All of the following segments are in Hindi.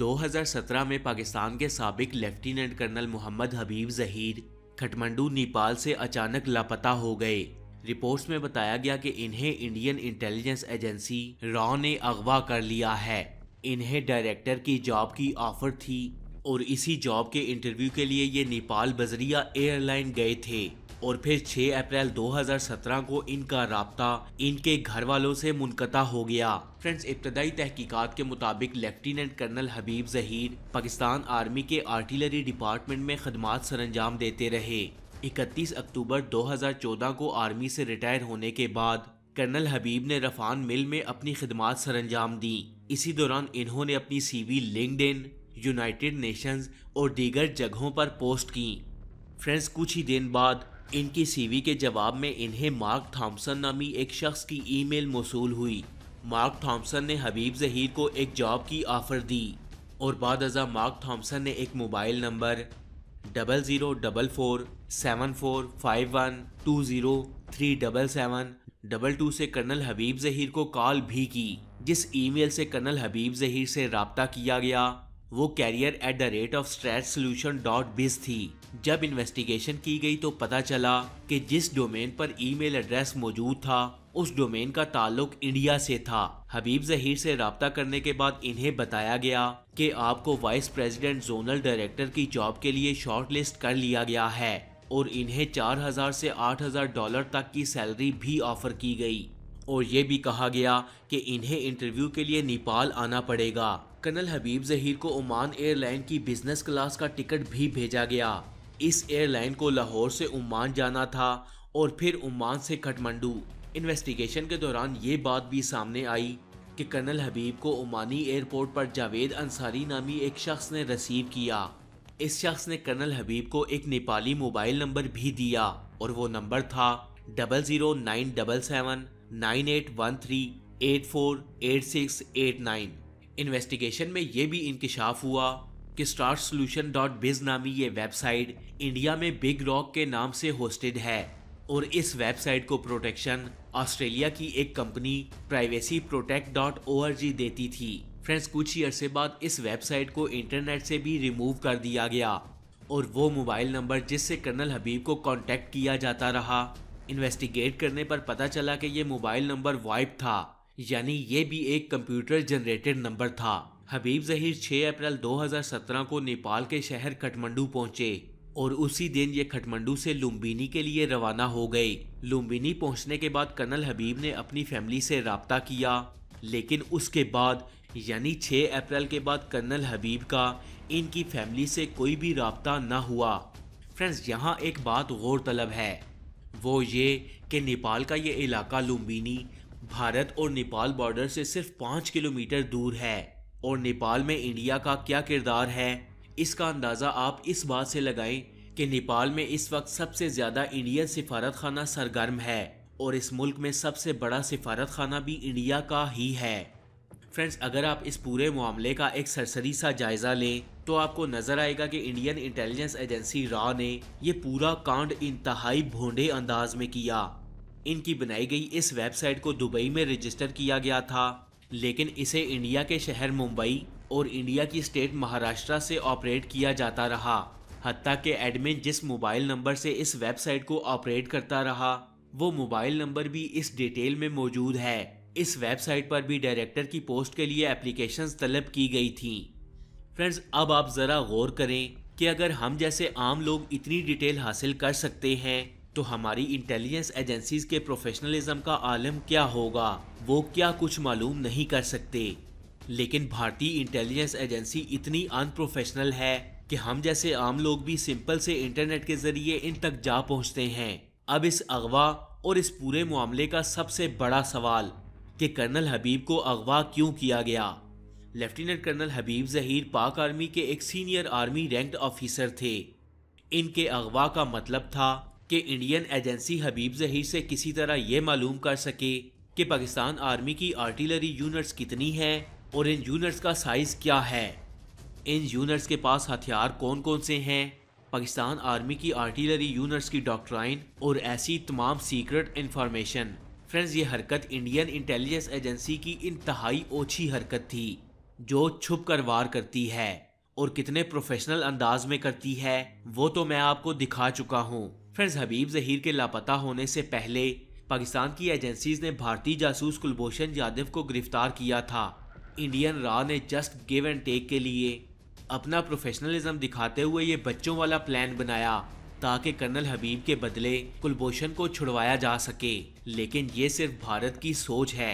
2017 में पाकिस्तान के सबक लेफ्टिनेंट कर्नल मोहम्मद हबीब जहीर खटमंडू नेपाल से अचानक लापता हो गए रिपोर्ट्स में बताया गया कि इन्हें इंडियन इंटेलिजेंस एजेंसी रॉ ने अगवा कर लिया है इन्हें डायरेक्टर की जॉब की ऑफर थी और इसी जॉब के इंटरव्यू के लिए ये नेपाल बजरिया एयरलाइन गए थे और फिर 6 अप्रैल 2017 को इनका रबता इनके घर वालों से मुनकता हो गया फ्रेंड्स इब्तदाई तहकीकात के मुताबिक lieutenant colonel Habib Zaheer Pakistan army के आर्टिलरी डिपार्टमेंट में खदमात सरंजाम देते रहे 31 अक्टूबर 2014 को आर्मी से रिटायर होने के बाद कर्नल हबीब ने रफान मिल में अपनी खदमात सरंजाम दी इसी दौरान इन्होंने अपनी सीवी लिंकड यूनाइटेड नेशंस और दीगर जगहों पर पोस्ट की फ्रेंड्स कुछ ही दिन बाद इनकी सीवी के जवाब में इन्हें मार्क थॉम्सन नामी एक शख्स की ईमेल मौसूल हुई मार्क थॉम्सन ने हबीब जहीर को एक जॉब की ऑफ़र दी और बाद अजा मार्क थॉम्सन ने एक mobile number double zero double four seven four five one two zero three double seven double two से कर्नल हबीब जहीर को कॉल भी की जिस ईमेल से कर्नल हबीब जहीर से रबता किया गया वो carrier at the rate of straight solution dot biz थी जब इन्वेस्टिगेशन की गई तो पता चला कि जिस डोमेन पर ईमेल एड्रेस मौजूद था उस डोमेन का ताल्लुक इंडिया से था हबीब जहीर से रबता करने के बाद इन्हें बताया गया कि आपको वाइस प्रेसिडेंट जोनल डायरेक्टर की जॉब के लिए शॉर्टलिस्ट कर लिया गया है और इन्हें 4000 से 8000 डॉलर तक की सैलरी भी ऑफर की गई और ये भी कहा गया कि इन्हें इंटरव्यू के लिए नेपाल आना पड़ेगा कर्नल हबीब जहीर को ओमान एयरलाइन की बिजनेस क्लास का टिकट भी भेजा गया इस एयरलाइन को लाहौर से ओमान जाना था और फिर ओमान से खटमंडू इन्वेस्टिगेशन के दौरान ये बात भी सामने आई कि कर्नल हबीब को ओमानी एयरपोर्ट पर जावेद अंसारी नामी एक शख्स ने रिसीव किया इस शख्स ने कर्नल हबीब को एक नेपाली मोबाइल नंबर भी दिया और वो नंबर था double zero nine double seven nine eight one three eight four eight six eight nine investigation में यह भी इंकशाफ हुआ कि स्टार सोल्यूशन डॉट बिज नामी ये वेबसाइट इंडिया में बिग रॉक के नाम से होस्टेड है और इस वेबसाइट को प्रोटेक्शन ऑस्ट्रेलिया की एक company privacy protect dot O देती थी फ्रेंड्स कुछ ही अरसे बाद इस वेबसाइट को इंटरनेट से भी रिमूव कर दिया गया और वो मोबाइल नंबर जिससे कर्नल हबीब को कांटेक्ट किया जाता रहा इन्वेस्टिगेट करने पर पता चला कि ये मोबाइल नंबर वाइप था यानी ये भी एक कंप्यूटर जनरेटेड नंबर था हबीब जहीर 6 अप्रैल 2017 को नेपाल के शहर खटमंडू पहुंचे और उसी दिन ये खटमंडू से लुम्बिनी के लिए रवाना हो गए लुम्बिनी पहुंचने के बाद कर्नल हबीब ने अपनी फैमिली से रबता किया लेकिन उसके बाद यानी 6 अप्रैल के बाद कर्नल हबीब का इनकी फैमिली से कोई भी रबता ना हुआ फ्रेंड्स यहाँ एक बात गौरतलब है वो ये कि नेपाल का ये इलाका लुम्बिनी भारत और नेपाल बॉर्डर से सिर्फ पाँच किलोमीटर दूर है और नेपाल में इंडिया का क्या किरदार है इसका अंदाज़ा आप इस बात से लगाएं कि नेपाल में इस वक्त सबसे ज़्यादा इंडियन सिफारत खाना सरगर्म है और इस मुल्क में सबसे बड़ा सिफारत खाना भी इंडिया का ही है फ्रेंड्स अगर आप इस पूरे मामले का एक सरसरी सा जायज़ा लें तो आपको नज़र आएगा कि इंडियन इंटेलिजेंस एजेंसी रॉ ने यह पूरा कांड इंतहाई भोंडे अंदाज में किया इनकी बनाई गई इस वेबसाइट को दुबई में रजिस्टर किया गया था लेकिन इसे इंडिया के शहर मुंबई और इंडिया की स्टेट महाराष्ट्र से ऑपरेट किया जाता रहा हती के एडमिन जिस मोबाइल नंबर से इस वेबसाइट को ऑपरेट करता रहा वो मोबाइल नंबर भी इस डिटेल में मौजूद है इस वेबसाइट पर भी डायरेक्टर की पोस्ट के लिए एप्लीकेशन तलब की गई थी फ्रेंड्स अब आप ज़रा गौर करें कि अगर हम जैसे आम लोग इतनी डिटेल हासिल कर सकते हैं तो हमारी इंटेलिजेंस एजेंसीज के प्रोफेशनलिज्म का आलम क्या होगा वो क्या कुछ मालूम नहीं कर सकते लेकिन भारतीय इंटेलिजेंस एजेंसी इतनी अनप्रोफेशनल है कि हम जैसे आम लोग भी सिंपल से इंटरनेट के जरिए इन तक जा पहुंचते हैं अब इस अगवा और इस पूरे मामले का सबसे बड़ा सवाल कि कर्नल हबीब को अगवा क्यों किया गया लेफ्टिनेंट कर्नल हबीब जहीर पाक आर्मी के एक सीनियर आर्मी रैंक ऑफिसर थे इनके अगवा का मतलब था कि इंडियन एजेंसी हबीब जही से किसी तरह ये मालूम कर सके कि पाकिस्तान आर्मी की आर्टिलरी यूनिट्स कितनी हैं और इन यूनिट्स का साइज़ क्या है इन यूनिट्स के पास हथियार कौन कौन से हैं पाकिस्तान आर्मी की आर्टिलरी यूनिट्स की डॉक्ट्राइन और ऐसी तमाम सीक्रेट इन्फॉर्मेशन फ्रेंड्स ये हरकत इंडियन इंटेलिजेंस एजेंसी की इंतहाई ओछी हरकत थी जो छुप कर वार करती है और कितने प्रोफेशनल अंदाज में करती है वो तो मैं आपको दिखा चुका हूँ फ्रेंड्स हबीब जहीर के लापता होने से पहले पाकिस्तान की एजेंसीज ने भारतीय जासूस कुलभूषण यादव को गिरफ्तार किया था इंडियन रॉ ने जस्ट गिव एंड टेक के लिए अपना प्रोफेशनलिज्म दिखाते हुए ये बच्चों वाला प्लान बनाया ताकि कर्नल हबीब के बदले कुलभूषण को छुड़वाया जा सके लेकिन ये सिर्फ भारत की सोच है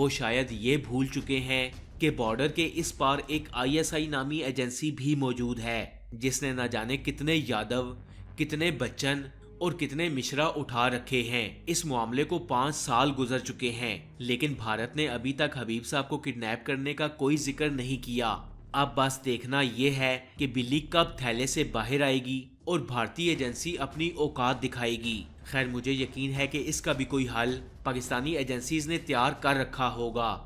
वो शायद ये भूल चुके हैं कि बॉर्डर के इस पार एक आईएसआई नामी एजेंसी भी मौजूद है जिसने न जाने कितने यादव कितने बच्चन और कितने मिश्रा उठा रखे हैं इस मामले को पाँच साल गुजर चुके हैं लेकिन भारत ने अभी तक हबीब साहब को किडनैप करने का कोई जिक्र नहीं किया अब बस देखना यह है कि बिल्ली कब थैले से बाहर आएगी और भारतीय एजेंसी अपनी औकात दिखाएगी खैर मुझे यकीन है कि इसका भी कोई हल पाकिस्तानी एजेंसीज ने तैयार कर रखा होगा